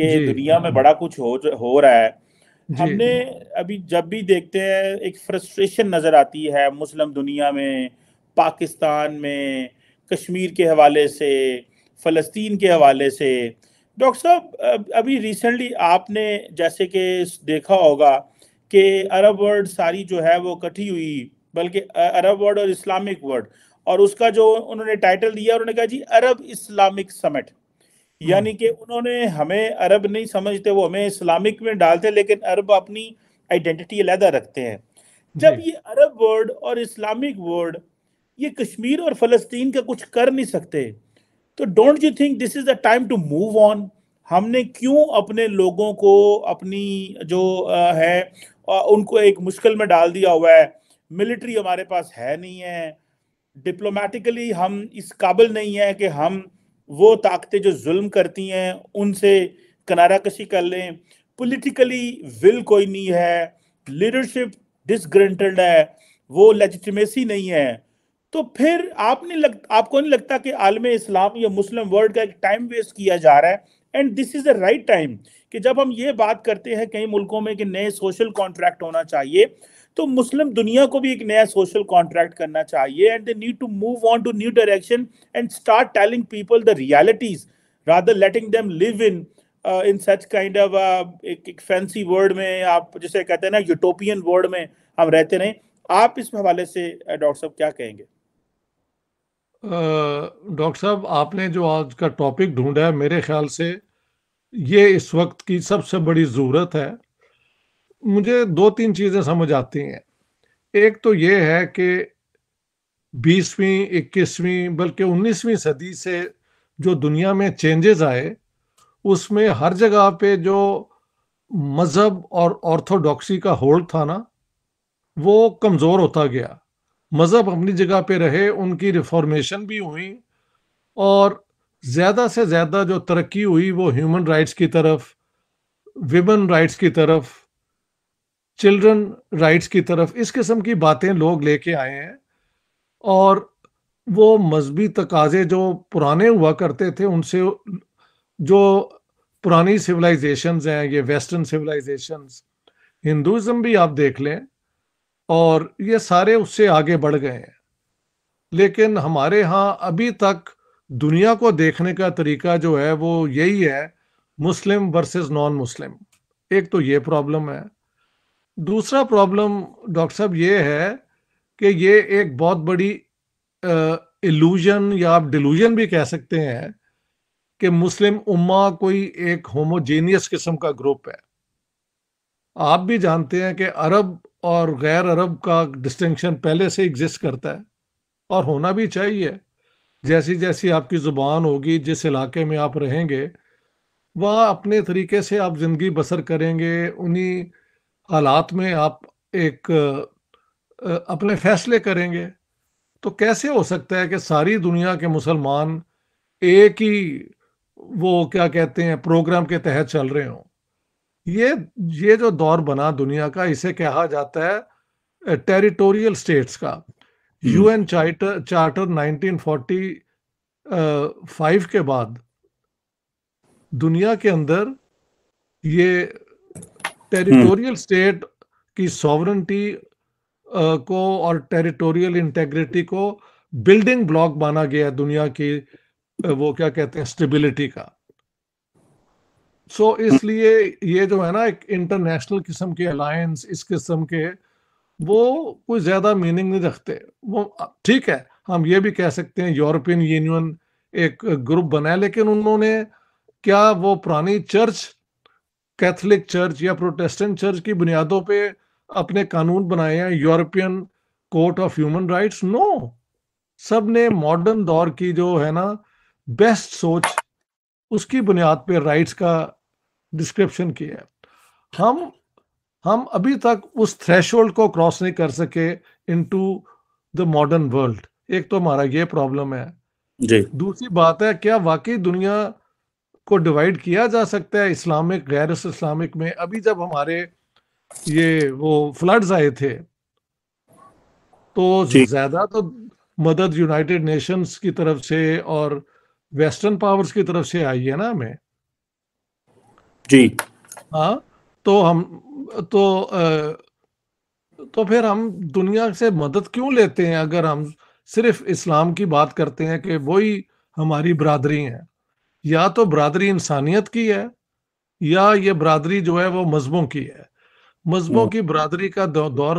कि दुनिया में बड़ा कुछ हो हो रहा है हमने अभी जब भी देखते हैं एक फ्रस्ट्रेशन नज़र आती है मुस्लिम दुनिया में पाकिस्तान में कश्मीर के हवाले से फ़लस्तीन के हवाले से डॉक्टर साहब अभी रिसेंटली आपने जैसे कि देखा होगा कि अरब वर्ड सारी जो है वो कटी हुई बल्कि अरब वर्ड और इस्लामिक वर्ड और उसका जो उन्होंने टाइटल दिया उन्होंने कहा जी अरब इस्लामिक समिट हम्म। यानी कि उन्होंने हमें अरब नहीं समझते वो हमें इस्लामिक में डालते लेकिन अरब अपनी आइडेंटिटी अलहदा रखते हैं जब ये अरब वर्ड और इस्लामिक वर्ड ये कश्मीर और फलस्तीन का कुछ कर नहीं सकते तो don't you think this is the time to move on हमने क्यों अपने लोगों को अपनी जो है उनको एक मुश्किल में डाल दिया हुआ है मिलिट्री हमारे पास है नहीं है डिप्लोमेटिकली हम इस काबिल नहीं है कि हम वो ताकतें जो जुल्म करती हैं उनसे किनारा कशी कर लें पॉलिटिकली विल कोई नहीं है लीडरशिप डिसग्रंटेड है वो लेजिटमेसी नहीं है तो फिर आप नहीं लग आपको नहीं लगता कि आलम इस्लाम या मुस्लिम वर्ल्ड का एक टाइम वेस्ट किया जा रहा है and this is the right time कि जब हम ये बात करते हैं कई मुल्कों में कि नए सोशल कॉन्ट्रैक्ट होना चाहिए तो मुस्लिम दुनिया को भी एक नया सोशल कॉन्ट्रैक्ट करना चाहिए and they need to move on to new direction and start telling people the realities rather letting them live in in such kind of एक फैंसी वर्ल्ड में आप जैसे कहते हैं ना यूटोपियन वर्ल्ड में हम रहते रहे आप इस हवाले से डॉक्टर uh, साहब क्या कहेंगे डॉक्टर uh, साहब आपने जो आज का टॉपिक ढूंढा है मेरे ख्याल से ये इस वक्त की सबसे बड़ी ज़रूरत है मुझे दो तीन चीजें समझ आती हैं एक तो ये है कि बीसवीं इक्कीसवीं बल्कि उन्नीसवीं सदी से जो दुनिया में चेंजेस आए उसमें हर जगह पे जो मज़हब और ऑर्थोडॉक्सी का होल्ड था ना वो कमज़ोर होता गया मज़हब अपनी जगह पे रहे उनकी रिफॉर्मेशन भी हुई और ज़्यादा से ज़्यादा जो तरक्की हुई वो ह्यूमन राइट्स की तरफ विमन राइट्स की तरफ चिल्ड्रन राइट्स की तरफ इस किस्म की बातें लोग लेके आए हैं और वो मजहबी तकाजे जो पुराने हुआ करते थे उनसे जो पुरानी सिविलाइजेशन हैं ये वेस्टर्न सिविलाइजेशन हिंदुज़म भी आप देख लें और ये सारे उससे आगे बढ़ गए हैं लेकिन हमारे यहाँ अभी तक दुनिया को देखने का तरीका जो है वो यही है मुस्लिम वर्सेस नॉन मुस्लिम एक तो ये प्रॉब्लम है दूसरा प्रॉब्लम डॉक्टर साहब ये है कि ये एक बहुत बड़ी इल्यूजन या आप डिलूजन भी कह सकते हैं कि मुस्लिम उम्मा कोई एक होमोजेनियस किस्म का ग्रुप है आप भी जानते हैं कि अरब और गैर अरब का डिस्टिंक्शन पहले से एग्जिस्ट करता है और होना भी चाहिए जैसी जैसी आपकी ज़ुबान होगी जिस इलाके में आप रहेंगे वहाँ अपने तरीके से आप ज़िंदगी बसर करेंगे उन्हीं हालात में आप एक अपने फैसले करेंगे तो कैसे हो सकता है कि सारी दुनिया के मुसलमान एक ही वो क्या कहते हैं प्रोग्राम के तहत चल रहे हों ये ये जो दौर बना दुनिया का इसे कहा जाता है टेरिटोरियल स्टेट्स का यूएन चार्टर चार्टर 1945 के बाद दुनिया के अंदर ये हम्म। टेरिटोरियल स्टेट की सॉवरेंटी को और टेरिटोरियल इंटेग्रिटी को बिल्डिंग ब्लॉक माना गया दुनिया की वो क्या कहते हैं स्टेबिलिटी का सो so, इसलिए ये जो है ना एक इंटरनेशनल किस्म के अलायंस इस किस्म के वो कोई ज्यादा मीनिंग नहीं रखते वो ठीक है हम ये भी कह सकते हैं यूरोपियन यूनियन एक ग्रुप बनाया लेकिन उन्होंने क्या वो पुरानी चर्च कैथोलिक चर्च या प्रोटेस्टेंट चर्च की बुनियादों पे अपने कानून बनाए हैं European court of human rights no सब ने मॉडर्न दौर की जो है ना बेस्ट सोच उसकी बुनियाद पे राइट्स का डिस्क्रिप्शन किया है हम हम अभी तक उस थ्रेश को क्रॉस नहीं कर सके into the modern world एक तो हमारा ये प्रॉब्लम है जी। दूसरी बात है क्या वाकई दुनिया को डिवाइड किया जा सकता है इस्लामिक गैर इस्लामिक में अभी जब हमारे ये वो फ्लड्स आए थे तो ज्यादा तो मदद यूनाइटेड नेशंस की तरफ से और वेस्टर्न पावर्स की तरफ से आई है ना हमें जी हाँ तो हम तो आ, तो फिर हम दुनिया से मदद क्यों लेते हैं अगर हम सिर्फ इस्लाम की बात करते हैं कि वही हमारी बरादरी है या तो बरदरी इंसानियत की है या ये बरदरी जो है वो मजहबों की है मजहबों हम्म। की बरदरी का दौर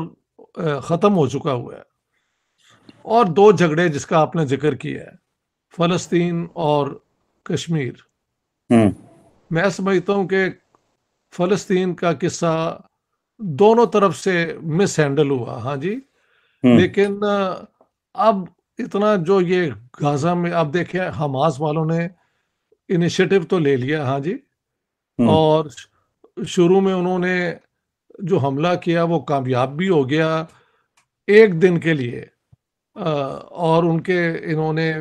ख़त्म हो चुका हुआ है और दो झगड़े जिसका आपने जिक्र किया है फलस्तीन और कश्मीर हम्म। मैं समझता हूँ कि फलस्तीन का किस्सा दोनों तरफ से मिस हैंडल हुआ हाँ जी हम्म। लेकिन अब इतना जो ये गाजा में आप देखे हमास वालों ने इनिशिएटिव तो ले लिया हाँ जी हम्म। और शुरू में उन्होंने जो हमला किया वो कामयाब भी हो गया एक दिन के लिए और उनके इन्होंने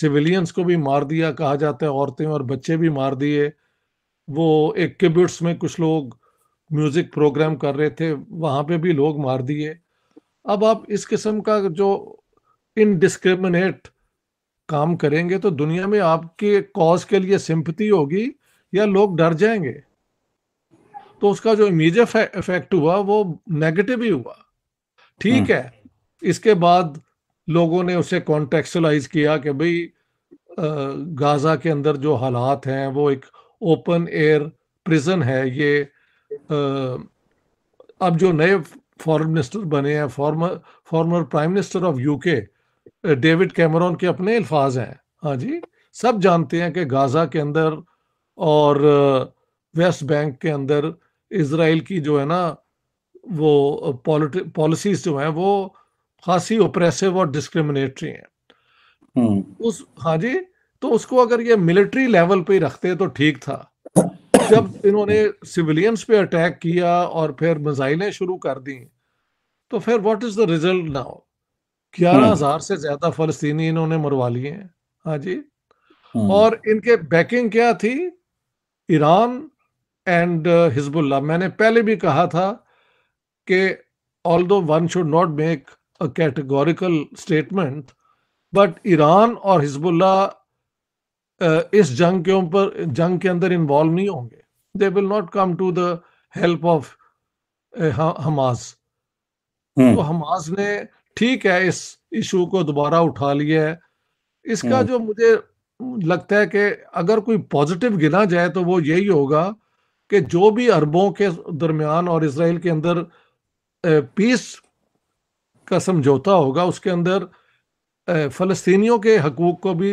सिविलियंस को भी मार दिया कहा जाता है औरतें और बच्चे भी मार दिए वो एक किब्यूट्स में कुछ लोग म्यूजिक प्रोग्राम कर रहे थे वहाँ पे भी लोग मार दिए अब आप इस किस्म का जो इनडिस्क्रिमिनेट काम करेंगे तो दुनिया में आपके कॉज के लिए सिंपति होगी या लोग डर जाएंगे तो उसका जो इमेज इफेक्ट हुआ वो नेगेटिव ही हुआ ठीक हम्म। है इसके बाद लोगों ने उसे कॉन्टेक्चुअलाइज किया कि भाई गाजा के अंदर जो हालात हैं वो एक ओपन एयर प्रिजन है ये अब जो नए फॉरेन मिनिस्टर बने हैं former former prime minister of UK David Cameron के अपने अल्फाज हैं हाँ जी सब जानते हैं कि गाजा के अंदर और वेस्ट बैंक के अंदर इसराइल की जो है ना वो पॉलिसीज जो हैं वो खासी ओप्रेसिव और डिस्क्रिमिनेटरी हैं हम्म। उस हाँ जी तो उसको अगर ये मिलिट्री लेवल पे रखते तो ठीक था जब इन्होंने सिविलियंस पे अटैक किया और फिर मिजाइलें शुरू कर दी तो फिर what is the result now ग्यारह हम्म। हजार से ज्यादा फलस्तीनी इन्होंने मरवा लिए हैं हाँ जी हम्म। और इनके बैकिंग क्या थी ईरान एंड हिजबुल्ला मैंने पहले भी कहा था कि although one should not make a categorical statement but Iran और हिजबुल्ला इस जंग के ऊपर जंग के अंदर इन्वॉल्व नहीं होंगे they will not come to the help of Hamas तो हमास ने ठीक है इस इशू को दोबारा उठा लिया है इसका हम्म। जो मुझे लगता है कि अगर कोई पॉजिटिव गिना जाए तो वो यही होगा कि जो भी अरबों के दरमियान और इसराइल के अंदर पीस का समझौता होगा उसके अंदर फ़लस्तीनियों के हकूक़ को भी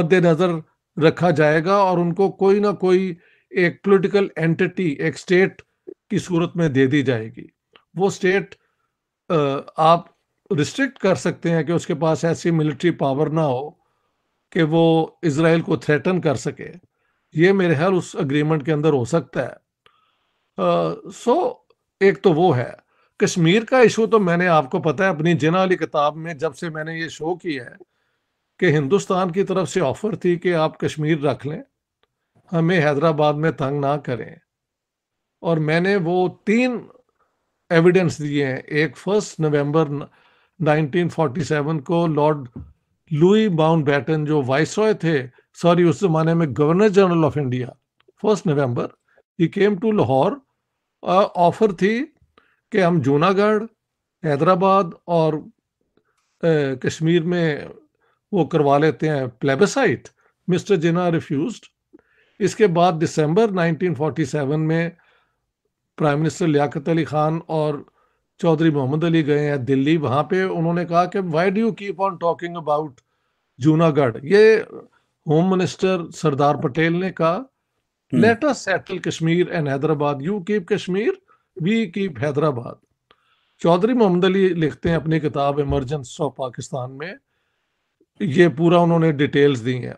मद्देनज़र रखा जाएगा और उनको कोई ना कोई एक पॉलिटिकल एंटिटी एक स्टेट की सूरत में दे दी जाएगी वो स्टेट आप रिस्ट्रिक्ट कर सकते हैं कि उसके पास ऐसी मिलिट्री पावर ना हो कि वो इसराइल को थ्रेटन कर सके ये मेरे ख्याल उस अग्रीमेंट के अंदर हो सकता है सो uh, so, एक तो वो है कश्मीर का इशू तो मैंने आपको पता है अपनी जिना वाली किताब में जब से मैंने ये शो किया है कि हिंदुस्तान की तरफ से ऑफर थी कि आप कश्मीर रख लें हमें हैदराबाद में तंग ना करें और मैंने वो तीन एविडेंस दिए हैं एक फर्स्ट नवंबर 1947 को लॉर्ड लुई बाउंड बैटन जो रॉय थे सॉरी उस जमाने में governor general of India first November he came to Lahore offer थी कि हम जूनागढ़ हैदराबाद और ए, uh, कश्मीर में वो करवा लेते हैं प्लेबसाइट मिस्टर जिना रिफ्यूज इसके बाद दिसंबर 1947 में प्राइम मिनिस्टर लियाकत अली खान और चौधरी मोहम्मद अली गए हैं दिल्ली वहां पे उन्होंने कहा कि why do you keep on talking about Junagadh ये होम मिनिस्टर सरदार पटेल ने कहा let us settle Kashmir and Hyderabad you keep Kashmir we keep Hyderabad Chaudhry Mohammad Ali लिखते हैं अपनी किताब इमरजेंस ऑफ पाकिस्तान में ये पूरा उन्होंने डिटेल्स दी हैं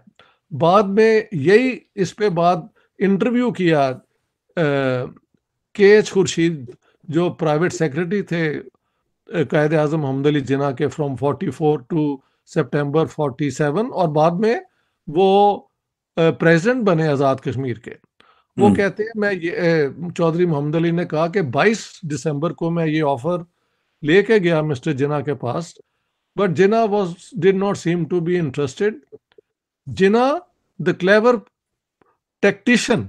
बाद में यही इस पे बाद इंटरव्यू किया के एच खुर्शीद जो प्राइवेट सेक्रेटरी थे आजम हमद अली जिना के फ्रॉम 44 टू सितंबर 47 और बाद में वो प्रेसिडेंट बने आज़ाद कश्मीर के वो हम्म। कहते हैं मैं ये चौधरी मोहम्मद अली ने कहा कि 22 दिसंबर को मैं ये ऑफर लेके गया मिस्टर जिना के पास but Jinnah was did not seem to be interested Jinnah the clever tactician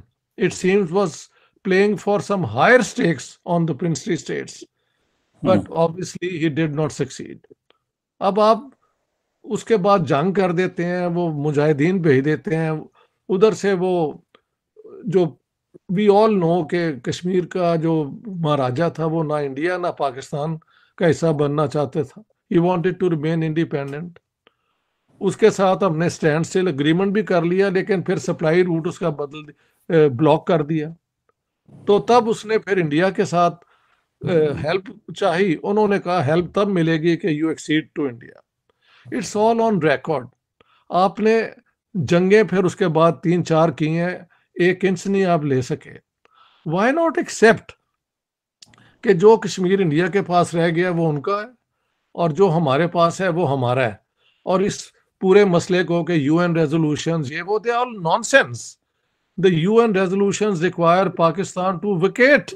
it seems was playing for some higher stakes on the princely states but hmm. obviously he did not succeed ab आप उसके बाद जंग कर देते हैं वो मुजाहिदीन भेज देते हैं उधर से वो जो वी ऑल नो के कश्मीर का जो महाराजा था वो ना इंडिया ना पाकिस्तान का हिस्सा बनना चाहते था he wanted to remain independent उसके साथ हमने स्टैंड स्टिल अग्रीमेंट भी कर लिया लेकिन फिर सप्लाई रूट उसका बदल ब्लॉक कर दिया तो तब उसने फिर इंडिया के साथ हेल्प चाही उन्होंने कहा हेल्प तब मिलेगी कि you accede to India it's all on record आपने जंगे फिर उसके बाद तीन चार की हैं एक इंच नहीं आप ले सके वाई नॉट एक्सेप्ट कि जो कश्मीर इंडिया के पास रह गया वो उनका है और जो हमारे पास है वो हमारा है और इस पूरे मसले को कि यूएन रेजोल्यूशंस ये वो they all nonsense the UN resolutions require Pakistan to vacate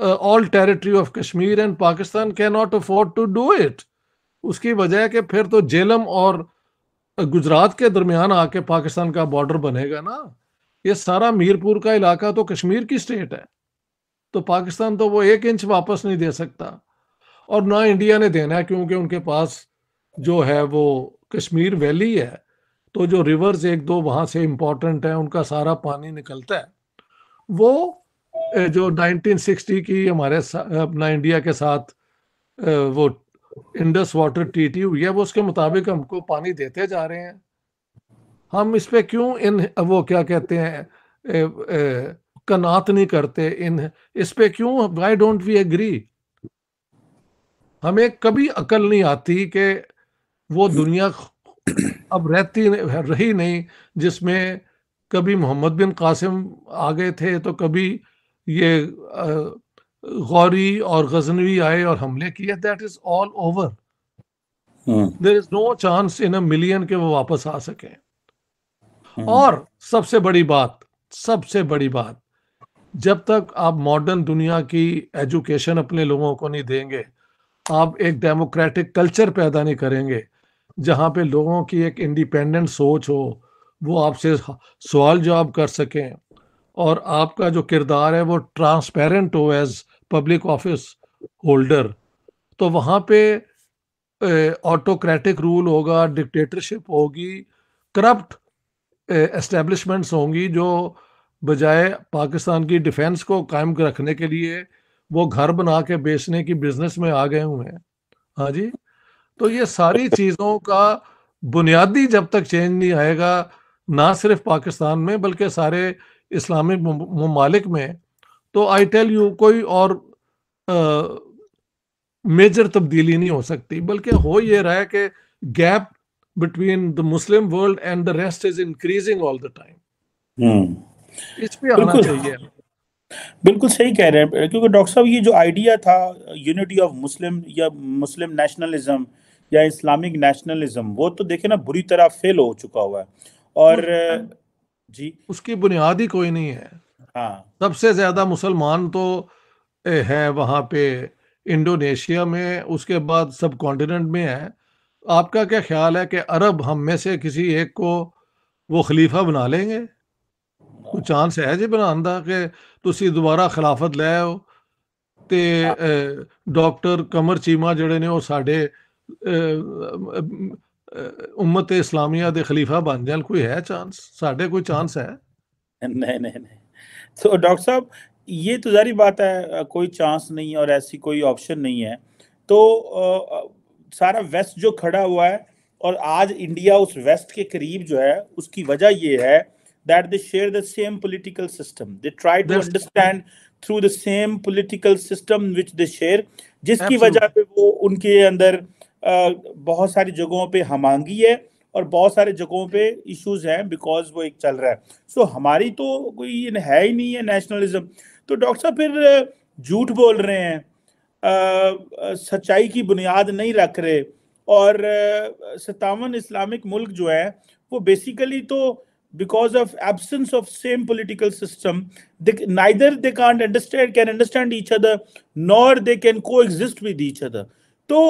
uh, all territory of Kashmir and Pakistan cannot afford to do it. उसकी वजह के फिर तो जेलम और uh, गुजरात के दरमियान आके पाकिस्तान का बॉर्डर बनेगा ना ये सारा मीरपुर का इलाका तो कश्मीर की स्टेट है तो पाकिस्तान तो वो एक इंच वापस नहीं दे सकता और ना इंडिया ने देना है क्योंकि उनके पास जो है वो कश्मीर वैली है तो जो रिवर्स एक दो वहाँ से इम्पोर्टेंट है उनका सारा पानी निकलता है वो जो 1960 की हमारे अपना इंडिया के साथ वो इंडस वाटर टीटी हुई है वो उसके मुताबिक हमको पानी देते जा रहे हैं हम इस पे क्यों इन वो क्या कहते हैं कनात नहीं करते इन इस पे क्यों वाई डोंट वी एग्री हमें कभी अकल नहीं आती कि वो दुनिया अब रहती रही नहीं जिसमें कभी मोहम्मद बिन कासिम आ गए थे तो कभी ये गौरी और गजनवी आए और हमले किए that is all over there is no chance in a million के वो वापस आ सके हाँ। और सबसे बड़ी बात सबसे बड़ी बात जब तक आप मॉडर्न दुनिया की एजुकेशन अपने लोगों को नहीं देंगे आप एक डेमोक्रेटिक कल्चर पैदा नहीं करेंगे जहाँ पे लोगों की एक इंडिपेंडेंट सोच हो वो आपसे सवाल जवाब कर सकें और आपका जो किरदार है वो ट्रांसपेरेंट हो एज पब्लिक ऑफिस होल्डर तो वहाँ पे ऑटोक्रेटिक रूल होगा डिक्टेटरशिप होगी करप्ट एस्टेब्लिशमेंट्स होंगी जो बजाय पाकिस्तान की डिफेंस को कायम रखने के लिए वो घर बना के बेचने की बिजनेस में आ गए हुए हैं हाँ जी तो ये सारी चीज़ों का बुनियादी जब तक चेंज नहीं आएगा ना सिर्फ पाकिस्तान में बल्कि सारे इस्लामिक ममालिक में तो आई टेल यू कोई और आ, मेजर तब्दीली नहीं हो सकती बल्कि हो ये रहा है कि gap between the Muslim world and the rest is increasing all the time इस पे आना चाहिए बिल्कुल सही कह रहे हैं क्योंकि डॉक्टर साहब ये जो आइडिया था यूनिटी ऑफ मुस्लिम या मुस्लिम नेशनलिज्म या इस्लामिक नेशनलिज्म वो तो देखे ना बुरी तरह फेल हो चुका हुआ है और जी उसकी बुनियाद ही कोई नहीं है हाँ सबसे ज्यादा मुसलमान तो है वहां पे इंडोनेशिया में उसके बाद सब कॉन्टिनेंट में है आपका क्या ख्याल है कि अरब हम में से किसी एक को वो खलीफा बना लेंगे ਕੋਈ चांस है जी बना के तुम दोबारा खिलाफत ਖਿਲਾਫਤ ਲੈ ਆਓ ਤੇ ਡਾਕਟਰ ਕਮਰ ਚੀਮਾ ਜਿਹੜੇ ਨੇ ਉਹ उम्मत इस्लामिया के खलीफा बन जान कोई है चांस साढ़े कोई चांस है नहीं नहीं नहीं तो डॉक्टर साहब ये तो जारी बात है कोई चांस नहीं और ऐसी कोई ऑप्शन नहीं है तो आ, सारा वेस्ट जो खड़ा हुआ है और आज इंडिया उस वेस्ट के करीब जो है उसकी वजह ये है that they share the same political system they try to understand through the same political system which they share जिसकी वजह पे वो उनके अंदर बहुत सारी जगहों पे हमांगी है और बहुत सारे जगहों पे इश्यूज हैं बिकॉज वो एक चल रहा है सो हमारी तो कोई है ही नहीं है नेशनलिज्म तो डॉक्टर साहब फिर झूठ बोल रहे हैं सच्चाई की बुनियाद नहीं रख रहे और सतावन इस्लामिक मुल्क जो है वो बेसिकली तो because of absence of same political system neither they can't understand can understand each other nor they can coexist with each other तो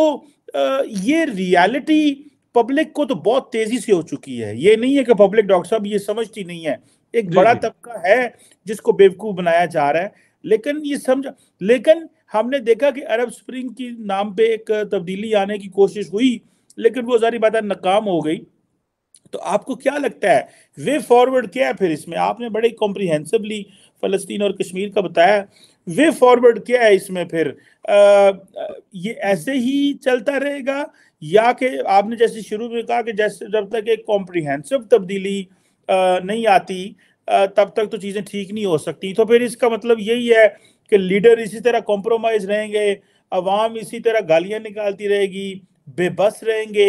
ये रियलिटी पब्लिक को तो बहुत तेजी से हो चुकी है ये नहीं है कि पब्लिक डॉक्टर साहब ये समझती नहीं है एक बड़ा तबका है जिसको बेवकूफ बनाया जा रहा है लेकिन ये समझ लेकिन हमने देखा कि अरब स्प्रिंग की नाम पे एक तब्दीली आने की कोशिश हुई लेकिन वो जारी बात नाकाम हो गई तो आपको क्या लगता है वे फॉरवर्ड क्या है फिर इसमें आपने बड़े कॉम्प्रिहेंसिवली फ़लस्तीन और कश्मीर का बताया वे फॉरवर्ड क्या है इसमें फिर आ, ये ऐसे ही चलता रहेगा या कि आपने जैसे शुरू में कहा कि जैसे जब तक एक कॉम्प्रिहेंसिव तब्दीली नहीं आती तब तक तो चीज़ें ठीक नहीं हो सकती तो फिर इसका मतलब यही है कि लीडर इसी तरह कॉम्प्रोमाइज रहेंगे अवाम इसी तरह गालियाँ निकालती रहेगी बेबस रहेंगे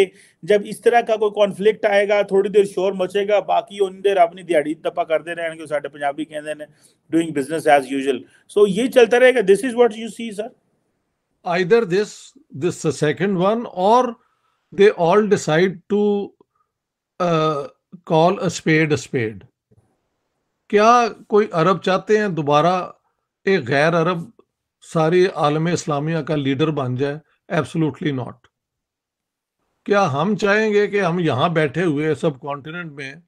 जब इस तरह का कोई कॉन्फ्लिक्ट आएगा थोड़ी देर शोर मचेगा बाकी उन देर अपनी दिहाड़ी दफा करते रहेंगे साढ़े पंजाबी कहते हैं doing business as usual so ये चलता रहेगा this is what you see sir either this this the one और they all decide to call a spade spade क्या कोई अरब चाहते हैं दोबारा एक गैर अरब सारी आलम इस्लामिया का लीडर बन जाए एब्सोल्युटली नॉट क्या हम चाहेंगे कि हम यहाँ बैठे हुए सब कॉन्टिनेंट में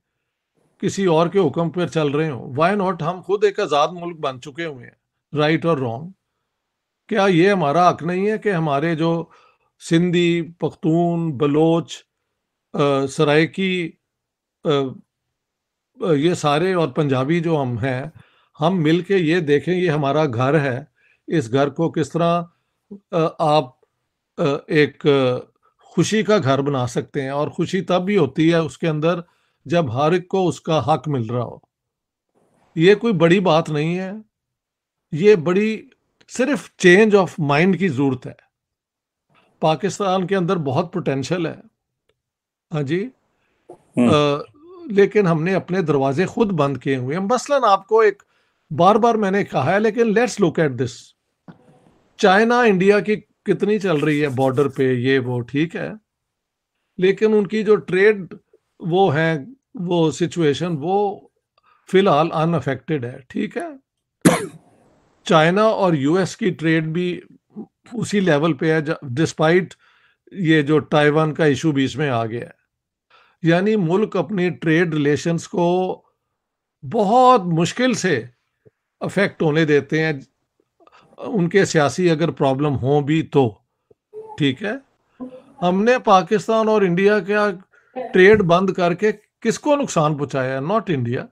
किसी और के हुक्म पर चल रहे हो वाई नॉट हम खुद एक आज़ाद मुल्क बन चुके हुए हैं राइट और रॉन्ग क्या ये हमारा हक नहीं है कि हमारे जो सिंधी पख्तून बलोच सरायकी ये सारे और पंजाबी जो हम हैं हम मिल के ये देखें ये हमारा घर है इस घर को किस तरह आप एक खुशी का घर बना सकते हैं और खुशी तब भी होती है उसके अंदर जब हर एक को उसका हक मिल रहा हो ये कोई बड़ी बात नहीं है ये बड़ी सिर्फ चेंज ऑफ माइंड की ज़रूरत है पाकिस्तान के अंदर बहुत पोटेंशल है हाँ जी आ, हम्म। लेकिन हमने अपने दरवाजे खुद बंद किए हुए हैं मसलन आपको एक बार बार मैंने कहा है लेकिन let's look at this China India की कितनी चल रही है बॉर्डर पे ये वो ठीक है लेकिन उनकी जो ट्रेड वो है वो सिचुएशन वो फिलहाल अनअफेक्टेड है ठीक है चाइना और यूएस की ट्रेड भी उसी लेवल पे है डिस्पाइट ये जो ताइवान का इशू बीच में आ गया है यानी मुल्क अपनी ट्रेड रिलेशंस को बहुत मुश्किल से अफेक्ट होने देते हैं उनके सियासी अगर प्रॉब्लम हो भी तो ठीक है हमने पाकिस्तान और इंडिया का ट्रेड बंद करके किसको नुकसान पहुंचाया नॉट इंडिया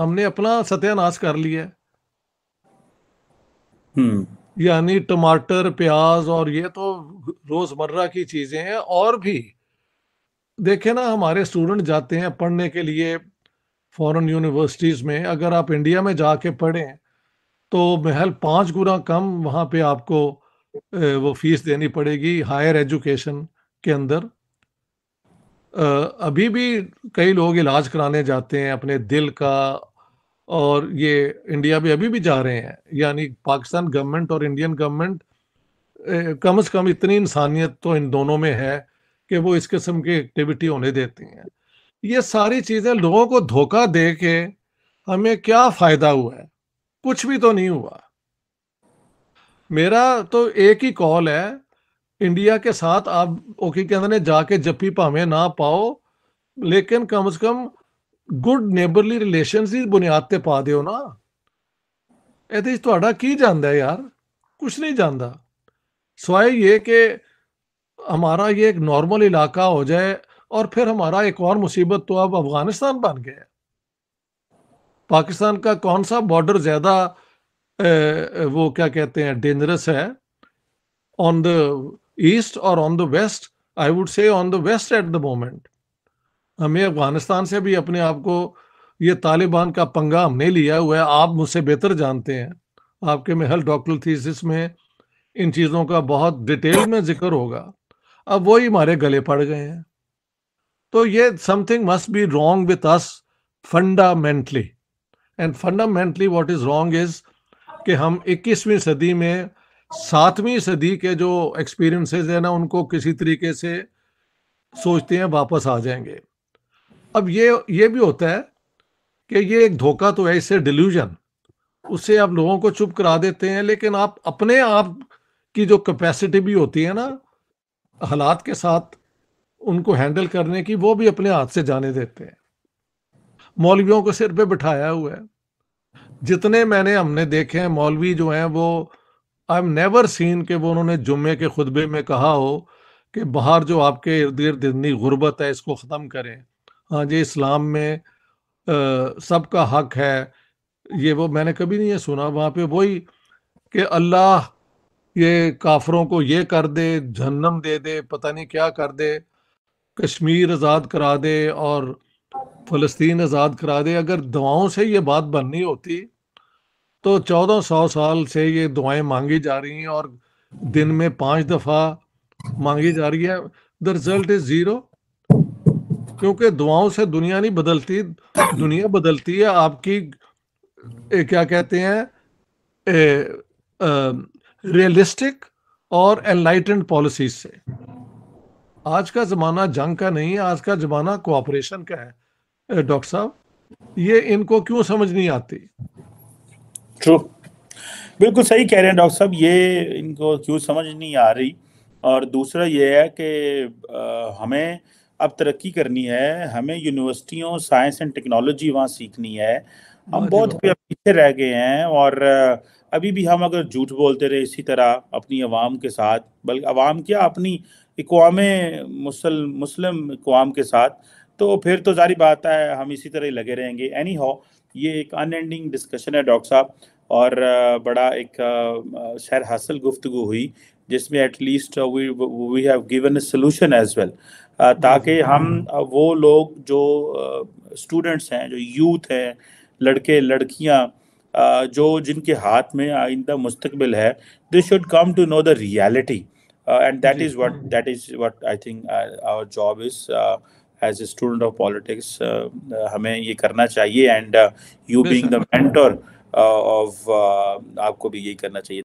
हमने अपना सत्यानाश कर लिया है हम्म। यानी टमाटर प्याज और ये तो रोजमर्रा की चीजें हैं और भी देखे ना हमारे स्टूडेंट जाते हैं पढ़ने के लिए फॉरेन यूनिवर्सिटीज में अगर आप इंडिया में जाके पढ़ें तो महल पाँच गुना कम वहाँ पे आपको वो फीस देनी पड़ेगी हायर एजुकेशन के अंदर अभी भी कई लोग इलाज कराने जाते हैं अपने दिल का और ये इंडिया भी अभी भी जा रहे हैं यानी पाकिस्तान गवर्नमेंट और इंडियन गवर्नमेंट कम से कम इतनी इंसानियत तो इन दोनों में है कि वो इस किस्म की एक्टिविटी होने देती हैं ये सारी चीज़ें लोगों को धोखा दे के हमें क्या फ़ायदा हुआ है कुछ भी तो नहीं हुआ मेरा तो एक ही कॉल है इंडिया के साथ आप ओके कहते अंदर जाके जप्पी भावे ना पाओ लेकिन कम से कम गुड नेबरली रिलेशन ਦੀ बुनियाद पर पा ਦਿਓ ਨਾ ਇਹਦੇ ਵਿੱਚ की ਕੀ है यार कुछ नहीं जाता सवाए ये कि हमारा ये एक नॉर्मल इलाका हो जाए और फिर हमारा एक और मुसीबत तो अब अफगानिस्तान बन गया है पाकिस्तान का कौन सा बॉर्डर ज़्यादा वो क्या कहते हैं डेंजरस है ऑन द ईस्ट और on the west I would say on the west at the moment हमें अफगानिस्तान से भी अपने आप को ये तालिबान का पंगा हमने लिया हुआ है आप मुझसे बेहतर जानते हैं आपके महल डॉक्टर थीसिस में इन चीज़ों का बहुत डिटेल में जिक्र होगा अब वही हमारे गले पड़ गए हैं तो ये something must be wrong with us fundamentally and fundamentally what is wrong is कि हम 21वीं सदी में सातवीं सदी के जो एक्सपीरियंसेस है ना उनको किसी तरीके से सोचते हैं वापस आ जाएंगे अब ये ये भी होता है कि ये एक धोखा तो है इससे डिल्यूजन उससे आप लोगों को चुप करा देते हैं लेकिन आप अपने आप की जो कैपेसिटी भी होती है ना हालात के साथ उनको हैंडल करने की वो भी अपने हाथ से जाने देते हैं मौलवियों को सिर पे बिठाया हुआ है जितने मैंने हमने देखे हैं मौलवी जो हैं वो आई एम नेवर सीन के वो उन्होंने जुम्मे के खुतबे में कहा हो कि बाहर जो आपके इर्द गिर्द इतनी गुर्बत है इसको ख़त्म करें हाँ जी इस्लाम में सबका हक है ये वो मैंने कभी नहीं है सुना वहाँ पे वही कि अल्लाह ये काफरों को ये कर दे जहन्नम दे दे पता नहीं क्या कर दे कश्मीर आज़ाद करा दे और फलस्तीन आज़ाद करा दे अगर दवाओं से ये बात बननी होती तो चौदह सौ साल से ये दुआएं मांगी जा रही हैं और दिन में पांच दफ़ा मांगी जा रही है द रिजल्ट इज़ ज़ीरो क्योंकि दुआओं से दुनिया नहीं बदलती दुनिया बदलती है आपकी ए, क्या कहते हैं रियलिस्टिक और एनलाइटेंड पॉलिसीज से आज का ज़माना जंग का नहीं है आज का ज़माना कोऑपरेशन का है डॉक्टर साहब ये इनको क्यों समझ नहीं आती ट्रू बिल्कुल सही कह रहे हैं डॉक्टर साहब ये इनको क्यों समझ नहीं आ रही और दूसरा ये है कि हमें अब तरक्की करनी है हमें यूनिवर्सिटियों साइंस एंड टेक्नोलॉजी वहाँ सीखनी है हम बहुत पीछे रह गए हैं और अभी भी हम अगर झूठ बोलते रहे इसी तरह अपनी आवाम के साथ बल्कि आवाम क्या अपनी इकवाम मुसल मुस्लिम इकवाम के साथ तो फिर तो जारी बात है हम इसी तरह लगे रहेंगे एनी हाउ ये एक अनएंडिंग डिस्कशन है डॉक्टर साहब और बड़ा एक शहर हासिल गुफ्तु हुई जिसमें at least we we have given a solution as well ताकि हम्म। हम वो लोग जो स्टूडेंट्स हैं जो यूथ हैं लड़के लड़कियां जो जिनके हाथ में आइंदा मुस्तकबिल है they should come to know the reality and that is what that is what I think our job is as a student of politics हमें ये करना चाहिए and you being the of आपको भी यही करना चाहिए